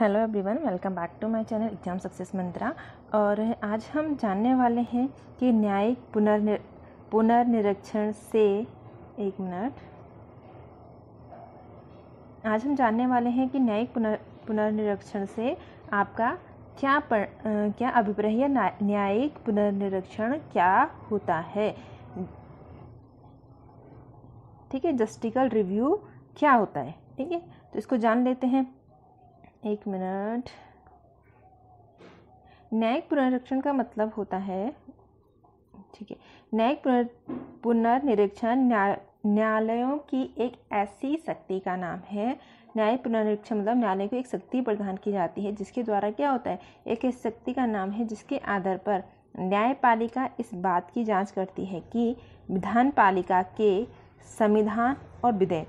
hello everyone welcome back to my channel exam success Mantra और आज हम जानने वाले हैं कि न्यायिक पुनर्नि पुनर्निरीक्षण से एक मिनट आज हम जानने वाले हैं कि न्यायिक पुनर् पुनर्निरीक्षण से आपका क्या पर, क्या अभिप्राय न्यायिक पुनर्निरीक्षण क्या होता है ठीक है जस्टिकल रिव्यू क्या होता है ठीक है तो इसको जान लेते हैं एक मिनट न्यायिक पुनरीक्षण का मतलब होता है ठीक है न्यायिक पुनर्निरीक्षण न्याय न्यायालयों की एक ऐसी शक्ति का नाम है न्याय पुनरीक्षण मतलब न्यायालय को एक शक्ति प्रदान की जाती है जिसके द्वारा क्या होता है एक शक्ति का नाम है जिसके आधार पर न्यायपालिका इस बात की जांच करती है कि विधान पालिका के संविधान और विधेयक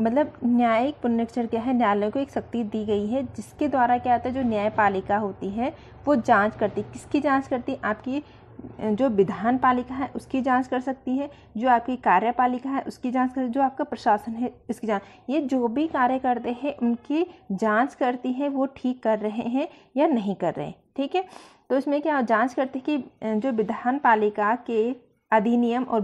मतलब न्यायिक पुनरीक्षण क्या है न्यायालय को एक शक्ति दी गई है जिसके द्वारा क्या होता है जो न्यायपालिका होती है वो जांच करती किसकी जांच करती आपकी जो विधान पालिका है उसकी जांच कर सकती है जो आपकी कार्यपालिका है उसकी जांच कर जो आपका प्रशासन है इसकी जांच ये जो भी कार्य करते हैं उनकी जांच करती है वो ठीक कर रहे हैं या नहीं कर रहे हैं ठीक है तो इसमें क्या जांच करते कि जो विधान पालिका के अधिनियम और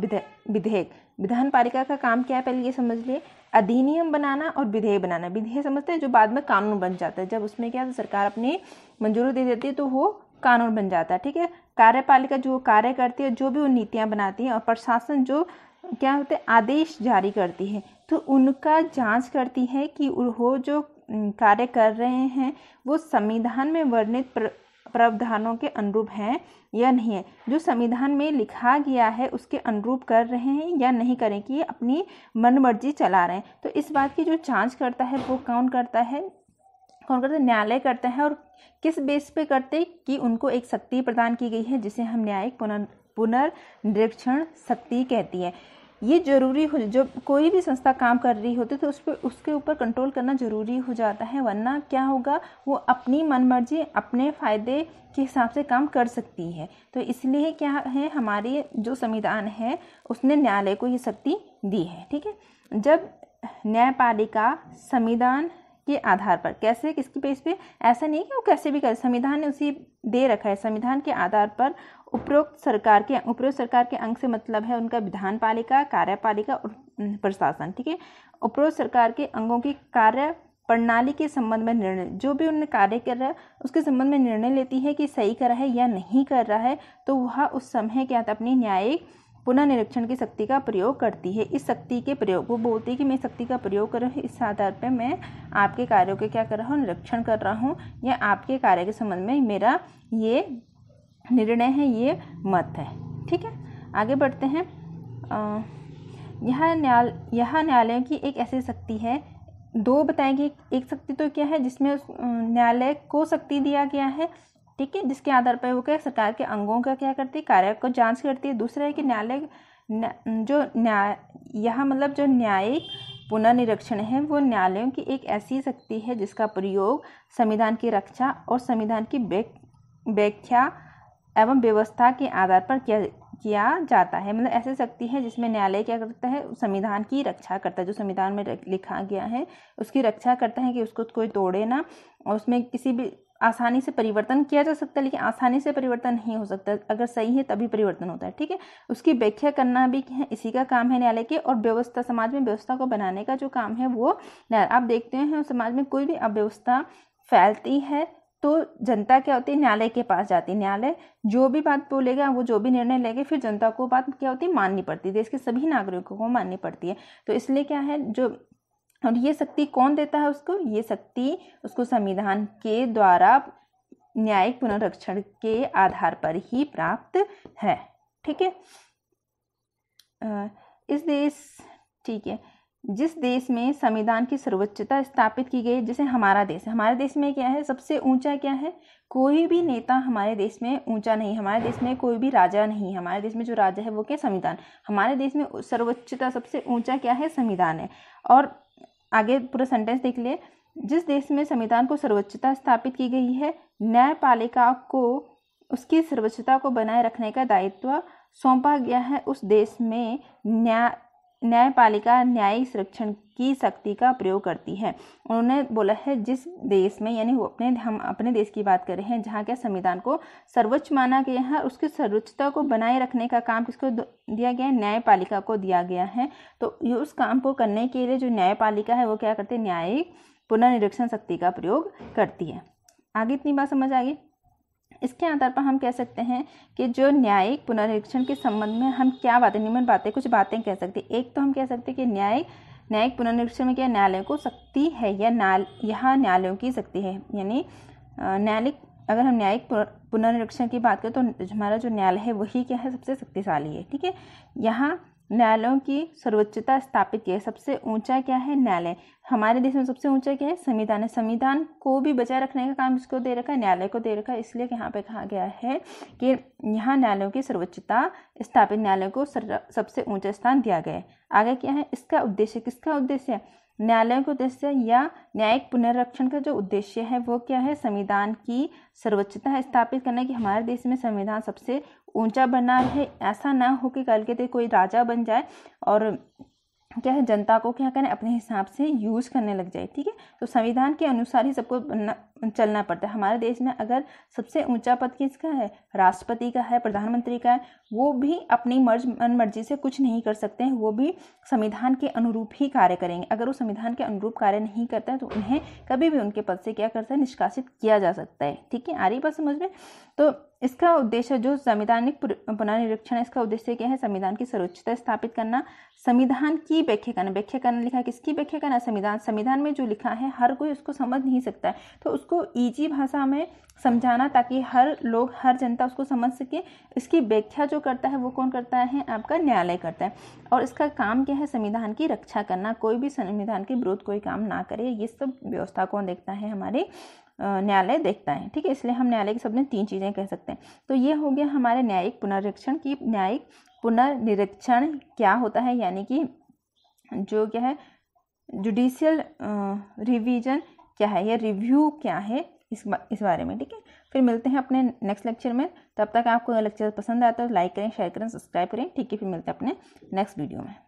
विधेयक विधान पालिका का काम क्या है पहले ये समझ लिए अधिनियम बनाना और विधेयक बनाना विधेयक समझते हैं जो बाद में कानून बन जाता है जब उसमें क्या है तो सरकार अपनी मंजूरी दे देती है तो वो कानून बन जाता है ठीक है कार्यपालिका जो कार्य करती है जो भी वो नीतियाँ बनाती हैं और प्रशासन जो क्या होते हैं आदेश जारी करती है तो उनका जांच करती है कि वो जो कार्य कर रहे हैं वो संविधान में वर्णित प्रावधानों के अनुरूप हैं या नहीं है जो संविधान में लिखा गया है उसके अनुरूप कर रहे हैं या नहीं करें कि अपनी मनमर्जी चला रहे हैं तो इस बात की जो जांच करता है वो कौन करता है कौन करता है न्यायालय करता है और किस बेस पे करते कि उनको एक शक्ति प्रदान की गई है जिसे हम न्यायिक पुनर् पुनर्निरीक्षण शक्ति कहती है ये जरूरी हो जब कोई भी संस्था काम कर रही होती तो उस पर उसके ऊपर कंट्रोल करना ज़रूरी हो जाता है वरना क्या होगा वो अपनी मनमर्जी अपने फ़ायदे के हिसाब से काम कर सकती है तो इसलिए क्या है हमारे जो संविधान है उसने न्यायालय को ये शक्ति दी है ठीक है जब न्यायपालिका संविधान के आधार पर कैसे किसकी बेस पे ऐसा नहीं कि वो कैसे भी करे संविधान ने उसी दे रखा है संविधान के आधार पर उपरोक्त सरकार के उपरोक्त सरकार के अंग से मतलब है उनका विधान पालिका कार्यपालिका और प्रशासन ठीक है उपरोक्त सरकार के अंगों की कार्य प्रणाली के संबंध में निर्णय जो भी उन्हें कार्य कर रहा है उसके संबंध में निर्णय लेती है कि सही कर रहा है या नहीं कर रहा है तो वह उस समय क्या अपनी न्यायिक पुनर्निरीक्षण की शक्ति का प्रयोग करती है इस शक्ति के प्रयोग वो बोलती है कि मैं शक्ति का प्रयोग कर रही हूँ इस आधार पर मैं आपके कार्यों के क्या कर रहा हूँ निरीक्षण कर रहा हूँ या आपके कार्य के संबंध में मेरा ये निर्णय है ये मत है ठीक है आगे बढ़ते हैं यह न्याय यह न्यायालय की एक ऐसी शक्ति है दो बताएंगे एक शक्ति तो क्या है जिसमें न्यायालय को शक्ति दिया गया है ठीक है जिसके आधार पर वो क्या सरकार के अंगों का क्या करती है कार्य को जांच करती है दूसरा है कि न्यायालय जो न्याय यह मतलब जो न्यायिक पुनर्निरीक्षण है वो न्यायालयों की एक ऐसी शक्ति है जिसका प्रयोग संविधान की रक्षा और संविधान की व्याख्या एवं व्यवस्था के आधार पर किया किया जाता है मतलब ऐसी शक्ति है जिसमें न्यायालय क्या करता है संविधान की रक्षा करता है जो संविधान में लिखा गया है उसकी रक्षा करता है कि उसको कोई तोड़े ना और उसमें किसी भी आसानी से परिवर्तन किया जा सकता है लेकिन आसानी से परिवर्तन नहीं हो सकता अगर सही है तभी परिवर्तन होता है ठीक है उसकी व्याख्या करना भी इसी का काम है न्यायालय के और व्यवस्था समाज में व्यवस्था को बनाने का जो काम है वो आप देखते हैं समाज में कोई भी अव्यवस्था फैलती है तो जनता क्या होती है न्यायालय के पास जाती है न्यायालय जो भी बात बोलेगा वो जो भी निर्णय लेगा फिर जनता को बात क्या होती है माननी पड़ती है देश के सभी नागरिकों को माननी पड़ती है तो इसलिए क्या है जो और ये शक्ति कौन देता है उसको ये शक्ति उसको संविधान के द्वारा न्यायिक पुनरक्षण के आधार पर ही प्राप्त है ठीक है इस देश ठीक है जिस देश में संविधान की सर्वोच्चता स्थापित की गई जैसे हमारा देश हमारे देश में क्या है सबसे ऊंचा क्या है कोई भी नेता हमारे देश में ऊंचा नहीं हमारे देश में कोई भी राजा नहीं हमारे देश में जो राजा है वो क्या संविधान हमारे देश में सर्वोच्चता सबसे ऊंचा क्या है संविधान है और आगे पूरा सेंटेंस देख लिए जिस देश में संविधान को सर्वोच्चता स्थापित की गई है न्यायपालिका को उसकी सर्वोच्चता को बनाए रखने का दायित्व सौंपा गया है उस देश में न्याय न्यायपालिका न्यायिक संरक्षण की शक्ति का प्रयोग करती है उन्होंने बोला है जिस देश में यानी अपने हम अपने देश की बात कर रहे हैं जहाँ के संविधान को सर्वोच्च माना गया है उसकी सर्वोच्चता को बनाए रखने का काम किसको दिया गया है न्यायपालिका को दिया गया है तो उस काम को करने के लिए जो न्यायपालिका है वो क्या करते है न्यायिक पुनर्निरीक्षण शक्ति का प्रयोग करती है आगे इतनी बात समझ आ गई इसके आधार पर हम कह सकते हैं कि जो न्यायिक पुनरीक्षण के संबंध में हम क्या बातें निम्न बातें कुछ बातें कह सकते हैं एक तो हम कह सकते हैं कि न्यायिक न्यायिक पुनरीक्षण में क्या न्यायालय को शक्ति है या न्याय यहाँ न्यायालयों की शक्ति है यानी न्यायालय अगर हम न्यायिक पुनरीक्षण की बात करें तो हमारा जो न्यायालय है वही क्या है सबसे शक्तिशाली है ठीक है यहाँ न्यायालयों की सर्वोच्चता स्थापित की है सबसे ऊंचा क्या है न्यायालय हमारे देश में सबसे ऊंचा क्या है संविधान है संविधान को भी बचाए रखने का काम इसको दे रखा है न्यायालय को दे रखा है इसलिए यहाँ पे कहा गया है कि यहाँ न्यायालयों की सर्वोच्चता स्थापित न्यायालय को सबसे ऊंचा स्थान दिया गया है आगे क्या है इसका उद्देश्य किसका उद्देश्य है न्यायालय का उद्देश्य या न्यायिक पुनर्रक्षण का जो उद्देश्य है वो क्या है संविधान की सर्वोच्चता स्थापित करना कि हमारे देश में संविधान सबसे ऊंचा बना रहे ऐसा ना हो कि कल के दिन कोई राजा बन जाए और क्या है जनता को क्या करें अपने हिसाब से यूज़ करने लग जाए ठीक है तो संविधान के अनुसार ही सबको चलना पड़ता है हमारे देश में अगर सबसे ऊंचा पद किसका है राष्ट्रपति का है प्रधानमंत्री का है वो भी अपनी मर्ज मन मर्जी से कुछ नहीं कर सकते हैं वो भी संविधान के अनुरूप ही कार्य करेंगे अगर वो संविधान के अनुरूप कार्य नहीं करते हैं तो उन्हें कभी भी उनके पद से क्या करता है निष्कासित किया जा सकता है ठीक है आ रही बात समझ में तो इसका उद्देश्य जो संविधानिक पुनर्निरीक्षण इसका उद्देश्य क्या है संविधान की सर्वोच्चता स्थापित करना संविधान की व्याख्या करना व्याख्या करना लिखा है किसकी व्याख्या करना संविधान संविधान में जो लिखा है हर कोई उसको समझ नहीं सकता है तो उस उसको ईजी भाषा में समझाना ताकि हर लोग हर जनता उसको समझ सके इसकी व्याख्या जो करता है वो कौन करता है आपका न्यायालय करता है और इसका काम क्या है संविधान की रक्षा करना कोई भी संविधान के विरोध कोई काम ना करे ये सब व्यवस्था कौन देखता है हमारे न्यायालय देखता है ठीक है इसलिए हम न्यायालय के में तीन चीज़ें कह सकते हैं तो ये हो गया हमारे न्यायिक पुनरीक्षण की न्यायिक पुनर्निरीक्षण क्या होता है यानी कि जो क्या है जुडिशियल रिवीजन क्या है या रिव्यू क्या है इस इस बारे में ठीक है फिर मिलते हैं अपने नेक्स्ट लेक्चर में तब तक आपको लेक्चर पसंद आता है तो लाइक करें शेयर करें सब्सक्राइब करें ठीक है फिर मिलते हैं अपने नेक्स्ट वीडियो में